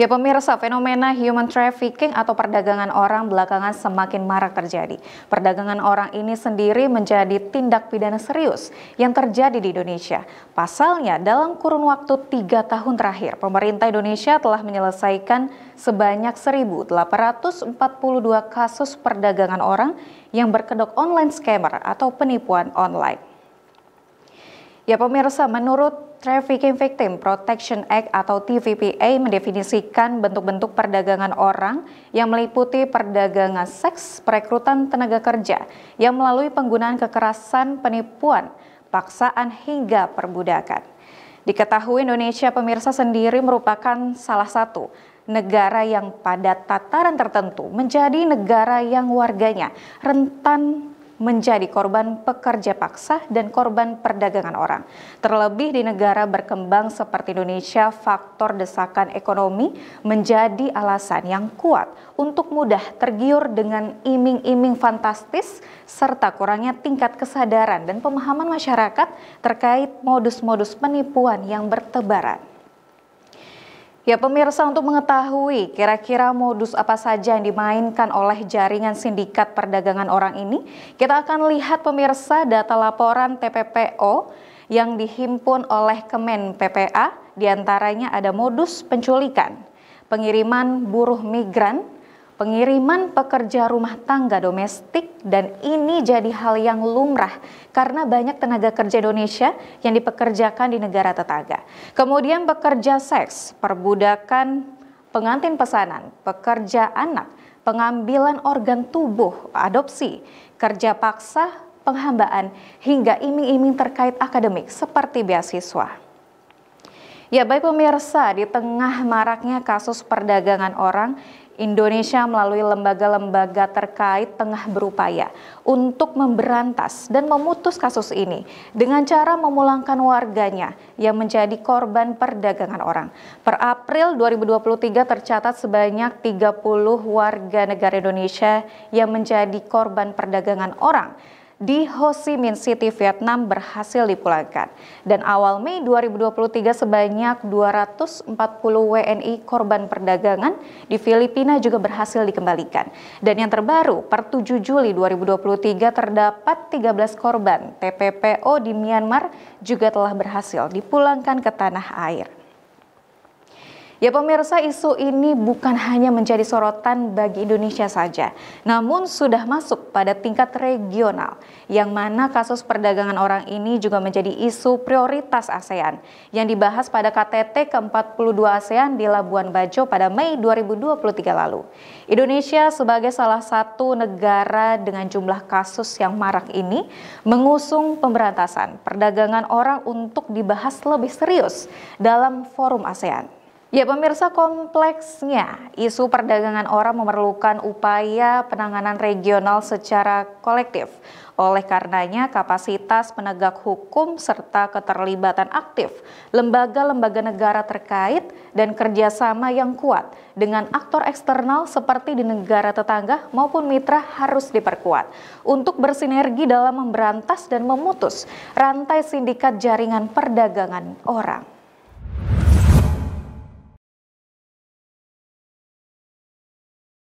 Ya pemirsa, fenomena human trafficking atau perdagangan orang belakangan semakin marak terjadi. Perdagangan orang ini sendiri menjadi tindak pidana serius yang terjadi di Indonesia. Pasalnya, dalam kurun waktu tiga tahun terakhir, pemerintah Indonesia telah menyelesaikan sebanyak 1.842 kasus perdagangan orang yang berkedok online scammer atau penipuan online. Ya pemirsa, menurut Trafficking Victim Protection Act atau TVPA mendefinisikan bentuk-bentuk perdagangan orang yang meliputi perdagangan seks, perekrutan tenaga kerja yang melalui penggunaan kekerasan, penipuan, paksaan hingga perbudakan. Diketahui Indonesia pemirsa sendiri merupakan salah satu negara yang pada tataran tertentu menjadi negara yang warganya rentan menjadi korban pekerja paksa dan korban perdagangan orang. Terlebih di negara berkembang seperti Indonesia, faktor desakan ekonomi menjadi alasan yang kuat untuk mudah tergiur dengan iming-iming fantastis serta kurangnya tingkat kesadaran dan pemahaman masyarakat terkait modus-modus penipuan yang bertebaran. Ya pemirsa untuk mengetahui kira-kira modus apa saja yang dimainkan oleh jaringan sindikat perdagangan orang ini, kita akan lihat pemirsa data laporan TPPO yang dihimpun oleh Kemen PPA, diantaranya ada modus penculikan, pengiriman buruh migran, pengiriman pekerja rumah tangga domestik dan ini jadi hal yang lumrah karena banyak tenaga kerja Indonesia yang dipekerjakan di negara tetangga. Kemudian pekerja seks, perbudakan, pengantin pesanan, pekerja anak, pengambilan organ tubuh, adopsi, kerja paksa, penghambaan, hingga iming-iming terkait akademik seperti beasiswa. Ya baik pemirsa, di tengah maraknya kasus perdagangan orang, Indonesia melalui lembaga-lembaga terkait tengah berupaya untuk memberantas dan memutus kasus ini dengan cara memulangkan warganya yang menjadi korban perdagangan orang. Per April 2023 tercatat sebanyak 30 warga negara Indonesia yang menjadi korban perdagangan orang di Ho Chi Minh City, Vietnam berhasil dipulangkan. Dan awal Mei 2023 sebanyak 240 WNI korban perdagangan di Filipina juga berhasil dikembalikan. Dan yang terbaru, per 7 Juli 2023 terdapat 13 korban TPPO di Myanmar juga telah berhasil dipulangkan ke tanah air. Ya pemirsa, isu ini bukan hanya menjadi sorotan bagi Indonesia saja, namun sudah masuk pada tingkat regional, yang mana kasus perdagangan orang ini juga menjadi isu prioritas ASEAN, yang dibahas pada KTT ke-42 ASEAN di Labuan Bajo pada Mei 2023 lalu. Indonesia sebagai salah satu negara dengan jumlah kasus yang marak ini mengusung pemberantasan perdagangan orang untuk dibahas lebih serius dalam forum ASEAN. Ya pemirsa kompleksnya, isu perdagangan orang memerlukan upaya penanganan regional secara kolektif. Oleh karenanya, kapasitas penegak hukum serta keterlibatan aktif lembaga-lembaga negara terkait dan kerjasama yang kuat dengan aktor eksternal seperti di negara tetangga maupun mitra harus diperkuat untuk bersinergi dalam memberantas dan memutus rantai sindikat jaringan perdagangan orang.